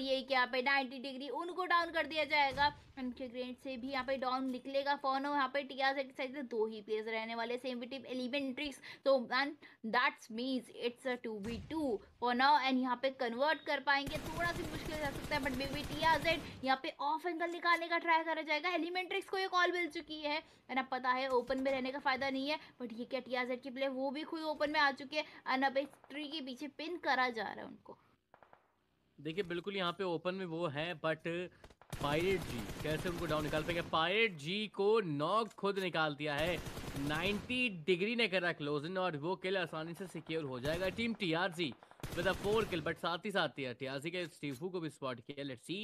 ये कि यहाँ पे नाइन्टी डिग्री उनको डाउन कर दिया जाएगा उनके ग्रेड से भी यहाँ पे डाउन निकलेगा फोनो यहाँ पे टियाज एक्सरसाइज दो ही प्लेयर्स रहने वाले same B team eleven tricks तो and that's means it's a two B two four and यहाँ पे कन्वर्ट कर पाएंगे थोड़ा सी मुश्किल रह सकता है बट मे बी टियाज यहाँ पे ऑफ एंगल निकालने का ट्राई करा जाएगा एलिमेंट ट्रिक्स को ये कॉल मिल चुकी है एंड अब पता है ओपन में रहने का फायदा नहीं है बट ये क्या टियाज के प्लेयर वो भी खुद ओपन में आ चुके हैं एंड अब इस ट्री के पीछे पिन करा जा रहा है उनको देखिए बिल्कुल यहाँ पे ओपन में वो है बट पायरेट जी कैसे उनको डाउन निकाल पाएंगे पायरेट जी को नॉक खुद निकाल दिया है 90 डिग्री ने करा क्लोज इन और वो किल आसानी से सिक्योर हो जाएगा team TRC with a four kill but साथ ही साथ टीआरसी के स्टीफू को भी स्पॉट किया लेट्स सी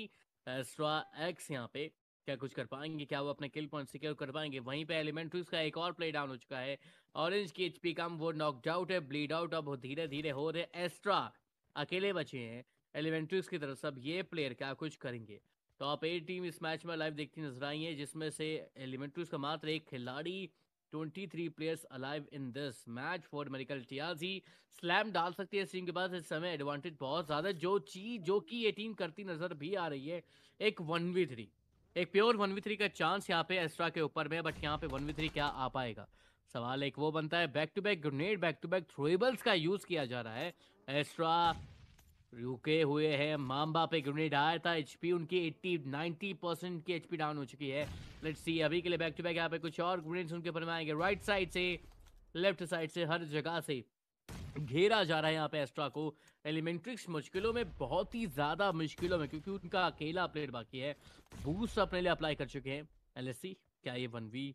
एस्ट्रा एक्स यहाँ पे क्या कुछ कर पाएंगे क्या वो अपने किल पॉइंट सिक्योर कर पाएंगे वहीं पे एलिमेंट्रीज का एक और प्ले डाउन हो चुका है ऑरेंज की एचपी कम वो नॉकड आउट है ब्लीड आउट अब धीरे धीरे हो रहे एस्ट्रा अकेले बचे हैं एलिमेंट्रीज की तरफ सब ये प्लेयर क्या कुछ करेंगे तो आप एट टीम इस मैच में लाइव देखती नजर आई है जिसमें से एलिमेंट्रीज का मात्र एक खिलाड़ी 23 players alive in this match for miracle टियाजी स्लैम डाल सकती है इस टीम के पास इस समय एडवांटेज बहुत ज़्यादा जो चीज जो कि ये टीम करती नजर भी आ रही है एक वन वी थ्री एक प्योर वन वी थ्री का चांस यहाँ पे एस्ट्रा के ऊपर में बट यहाँ पे वन वी थ्री क्या आ पाएगा सवाल एक वो बनता है back to back grenade back to back throwables का यूज किया जा रहा है एस्ट्रा रुके हुए हैं माम बाप एक यूनिट आया था एचपी उनकी 80 90 परसेंट की एचपी डाउन हो चुकी है लेट्स सी अभी के लिए बैक टू बैक यहाँ पे कुछ और यूनिट्स उनके ऊपर आएंगे राइट साइड से लेफ्ट साइड से हर जगह से घेरा जा रहा है यहाँ पे एस्ट्रा को एलिमेंट्रिक्स मुश्किलों में बहुत ही ज़्यादा मुश्किलों में क्योंकि उनका अकेला प्लेयर बाकी है बूस्ट अपने लिए अप्लाई कर चुके हैं एल क्या ये वन वी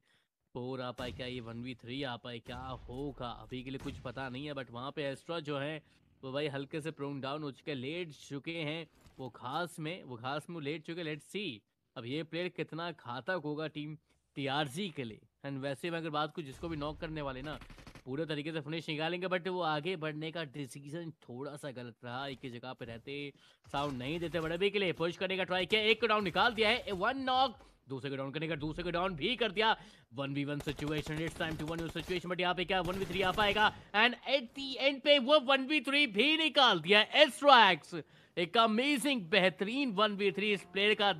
फोर आ पाए क्या ये वन वी थ्री आ पाए क्या होगा अभी के लिए कुछ पता नहीं है बट वहाँ पे एस्ट्रा जो है वो भाई हल्के से प्रोन डाउन हो चुके लेट चुके हैं वो घास में वो घास में लेट चुके लेट सी अब ये प्लेयर कितना घातक होगा टीम टीआरजी के लिए एंड वैसे में अगर बात को जिसको भी नॉक करने वाले ना पूरे तरीके से फिनिश निकालेंगे बट वो आगे बढ़ने का डिसीजन थोड़ा सा गलत रहा एक ही जगह पे रहते साउंड नहीं देते बड़े भी के लिए पुश करने का ट्राई किया एक को डाउन निकाल दिया है वन नॉक दूसरे को डाउन करने का दूसरे को डाउन भी कर दिया one V one situation it's time to one you situation but यहाँ पे क्या वन वी थ्री आ पाएगा एंड एट दी एंड पे वो वन वी थ्री भी निकाल दिया एस्ट्रैक्स एक अमेजिंग बेहतरीन वन वी थ्री इस प्लेयर का